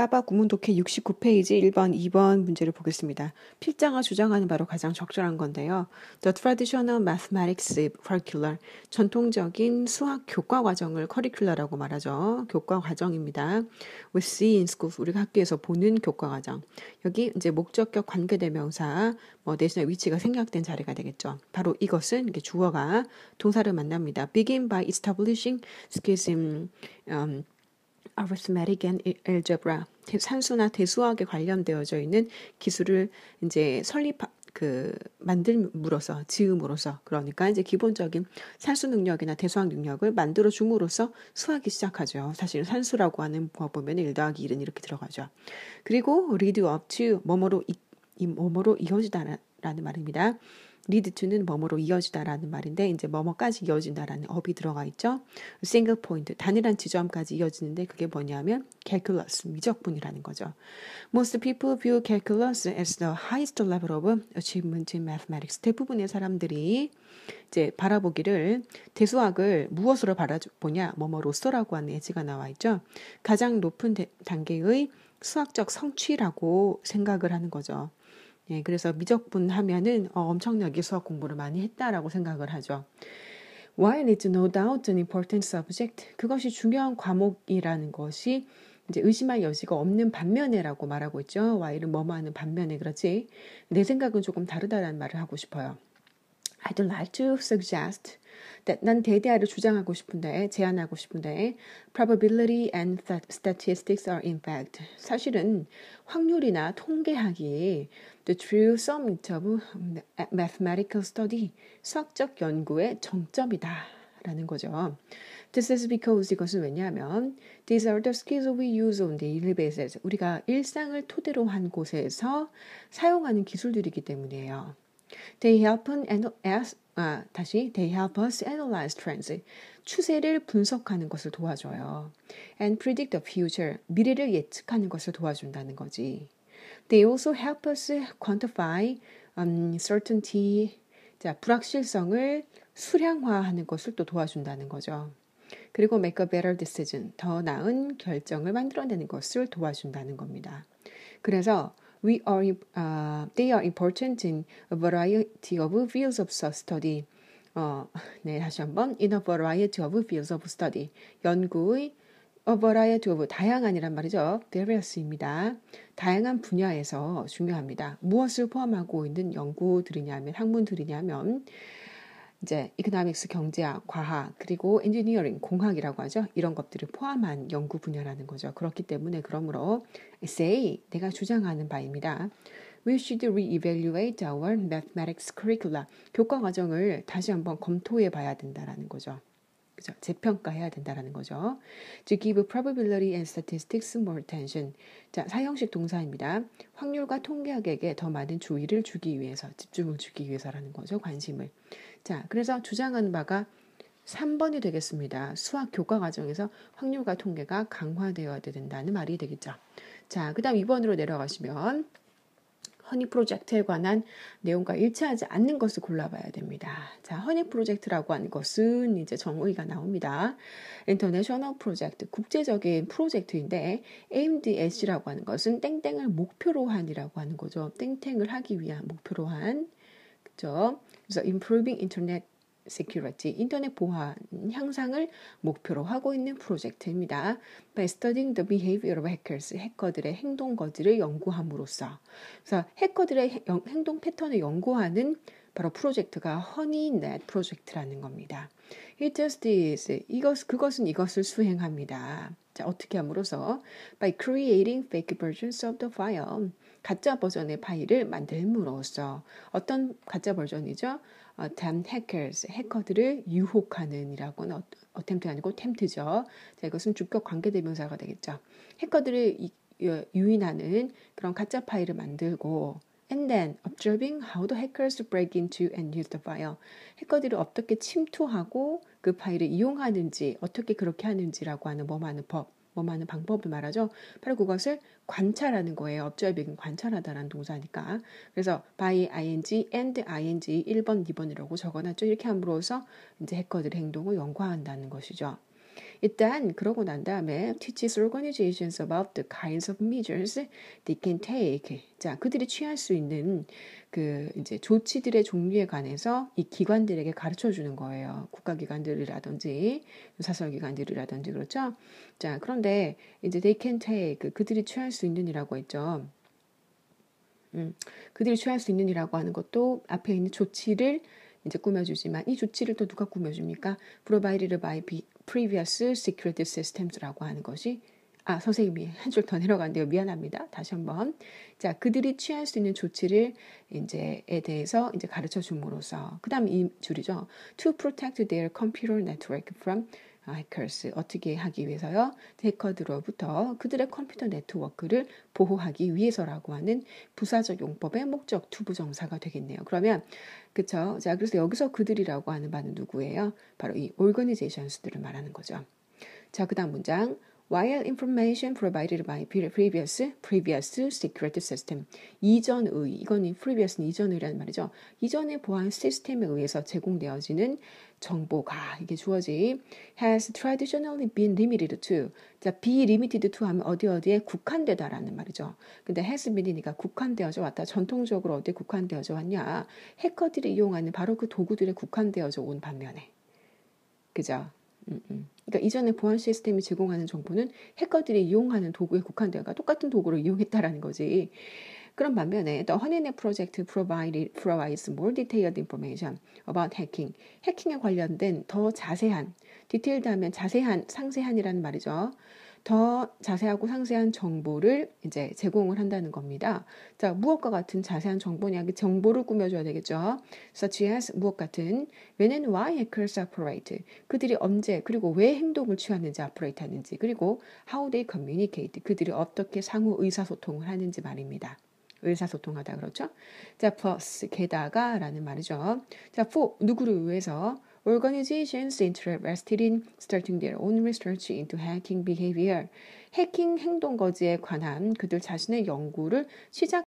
빠바 구문독해 69페이지 1번, 2번 문제를 보겠습니다. 필자가 주장하는 바로 가장 적절한 건데요. The traditional mathematics curricular. 전통적인 수학 교과 과정을 커리큘러라고 말하죠. 교과 과정입니다. We see in s c h o o l 우리가 학교에서 보는 교과 과정. 여기 이제 목적격 관계대명사, 뭐 대신에 위치가 생략된 자리가 되겠죠. 바로 이것은 주어가 동사를 만납니다. begin by establishing skills in um, arithmetic and algebra 산수나 대수학에 관련되어져 있는 기술을 이제 설립 그만들므로서 지음으로써 그러니까 이제 기본적인 산수 능력이나 대수학 능력을 만들어 줌으로써 수학이 시작하죠. 사실 산수라고 하는 거 보면 1 더하기 1은 이렇게 들어가죠. 그리고 lead up to 뭐뭐로 이, 뭐뭐로 이어지다라는 말입니다. 리드 투는 뭐뭐로 이어지다라는 말인데 이제 뭐뭐까지 이어진다라는 업이 들어가 있죠. 싱글 포인트 단일한 지점까지 이어지는데 그게 뭐냐면 calculus 미적분이라는 거죠. Most people view calculus as the highest level of achievement in mathematics. 대부분의 사람들이 이제 바라보기를 대수학을 무엇으로 바라보냐 뭐뭐로서라고 하는 예지가 나와 있죠. 가장 높은 단계의 수학적 성취라고 생각을 하는 거죠. 예, 그래서 미적분하면은 어, 엄청나게 수학 공부를 많이 했다라고 생각을 하죠. While it's no doubt an important subject, 그것이 중요한 과목이라는 것이 이제 의심할 여지가 없는 반면에라고 말하고 있죠. while은 뭐뭐 하는 반면에 그렇지. 내 생각은 조금 다르다라는 말을 하고 싶어요. I'd like to suggest 난 대대아를 주장하고 싶은데, 제안하고 싶은데, probability and statistics are in fact. 사실은 확률이나 통계학이 the true summit of mathematical study, 수학적 연구의 정점이다. 라는 거죠. This is because 이것은 왜냐하면 these are the skills we use on daily basis. 우리가 일상을 토대로 한 곳에서 사용하는 기술들이기 때문이에요. They help us 아, 다시 they help us analyze trends. 추세를 분석하는 것을 도와줘요. and predict the future. 미래를 예측하는 것을 도와준다는 거지. They also help us quantify uncertainty. 자, 불확실성을 수량화하는 것을 또 도와준다는 거죠. 그리고 make a better decision. 더 나은 결정을 만들어내는 것을 도와준다는 겁니다. 그래서 We are, uh, they are important in a variety of fields of study. 어, 네, 다시 한번 in a variety of fields of study. 연구의 a variety of 다양한이란 말이죠. various입니다. 다양한 분야에서 중요합니다. 무엇을 포함하고 있는 연구들이냐면 학문들이냐면 이제 이코노믹스 경제학, 과학, 그리고 엔지니어링 공학이라고 하죠. 이런 것들을 포함한 연구 분야라는 거죠. 그렇기 때문에 그러므로 에세이 내가 주장하는 바입니다. We should reevaluate our mathematics curricula. 교과 과정을 다시 한번 검토해 봐야 된다라는 거죠. 그죠? 재평가해야 된다라는 거죠. To give probability and statistics more attention. 자, 사형식 동사입니다. 확률과 통계학에게 더 많은 주의를 주기 위해서, 집중을 주기 위해서라는 거죠. 관심을. 자, 그래서 주장하는 바가 3번이 되겠습니다. 수학 교과 과정에서 확률과 통계가 강화되어야 된다는 말이 되겠죠. 자, 그 다음 2번으로 내려가시면 허니 프로젝트에 관한 내용과 일치하지 않는 것을 골라봐야 됩니다. 자, 허니 프로젝트라고 하는 것은 이제 정의가 나옵니다. 인터내셔널 프로젝트, 국제적인 프로젝트인데 AMDS라고 하는 것은 땡땡을 목표로 한이라고 하는 거죠. 땡땡을 하기 위한 목표로 한 그죠? 그래서 Improving Internet security, 인터넷 보안 향상을 목표로 하고 있는 프로젝트입니다. By studying the behavior of hackers, 해커들의 행동 거지를 연구함으로써 그래서 해커들의 행동 패턴을 연구하는 바로 프로젝트가 허니넷 프로젝트라는 겁니다. It does this. 이것, 그것은 이것을 수행합니다. 자, 어떻게 함으로써? By creating fake versions of the file. 가짜 버전의 파일을 만들므로써 어떤 가짜 버전이죠? damn 어, hackers, 해커들을 유혹하는 이라고는 어, 어템트가 아니고 템트죠. 자, 이것은 주격 관계대명사가 되겠죠. 해커들을 어, 유인하는 그런 가짜 파일을 만들고 And then observing how the hackers break into and use the file. 해커들이 어떻게 침투하고 그 파일을 이용하는지, 어떻게 그렇게 하는지라고 하는 범하는 법. 뭐하는 방법을 말하죠. 바로 그것을 관찰하는 거예요. 업주의 백은 관찰하다라는 동사니까. 그래서 by ing and ing 1번, 2번이라고 적어놨죠. 이렇게 함으로써 이제 해커들의 행동을 연구한다는 것이죠. 일단 그러고 난 다음에 teaches organizations about the kinds of measures they can take. 자, 그들이 취할 수 있는 그 이제 조치들의 종류에 관해서 이 기관들에게 가르쳐 주는 거예요. 국가기관들이라든지 사설기관들이라든지 그렇죠. 자, 그런데 이제 they can take 그들이 취할 수 있는이라고 했죠. 음, 그들이 취할 수 있는이라고 하는 것도 앞에 있는 조치를 이제 꾸며주지만 이 조치를 또 누가 꾸며줍니까? Provided by previous security systems라고 하는 것이 아, 선생님이 한 줄 더내려는데요 미안합니다. 다시 한번. 자, 그들이 취할 수 있는 조치를 이제에 대해서 이제 가르쳐 줌으로써 그다음 이 줄이죠. To protect their computer network from 하이커스 어떻게 하기 위해서요? 해커들로부터 그들의 컴퓨터 네트워크를 보호하기 위해서라고 하는 부사적 용법의 목적 투부정사가 되겠네요. 그러면 그쵸? 자 그래서 여기서 그들이라고 하는 바는 누구예요? 바로 이 organizations들을 말하는 거죠. 자 그다음 문장 while information provided by previous, previous s e c r i t system, 이전의, 이건는 previous는 이전의라는 말이죠. 이전에 보안 시스템에 의해서 제공되어지는 정보가 이게 주어지 has traditionally been limited to 자, be limited to 하면 어디 어디에 국한되다라는 말이죠. 근데 has been이니까 국한되어져 왔다. 전통적으로 어디에 국한되어져 왔냐. 해커들이 이용하는 바로 그 도구들에 국한되어져 온 반면에 그죠? 음, 음. 그러니까 이전에 보안 시스템이 제공하는 정보는 해커들이 이용하는 도구에 국한되어가 똑같은 도구를 이용했다라는 거지. 그런 반면에 The 허니넷 프로젝트 provides more detailed information about hacking. 해킹에 관련된 더 자세한, 디테일드 하면 자세한, 상세한이라는 말이죠. 더 자세하고 상세한 정보를 이제 제공을 한다는 겁니다. 자, 무엇과 같은 자세한 정보냐, 그 정보를 꾸며줘야 되겠죠. such as 무엇 같은 when and why hackers operate 그들이 언제 그리고 왜 행동을 취하는지 operate 하는지 그리고 how they communicate 그들이 어떻게 상호 의사소통을 하는지 말입니다. 의사소통하다 그렇죠? 자, plus 게다가라는 말이죠. 자, for 누구를 위해서 Organizations interested in starting their own research into hacking behavior. 해킹 행동 거지에 관한 그들 자신의 연구를 시작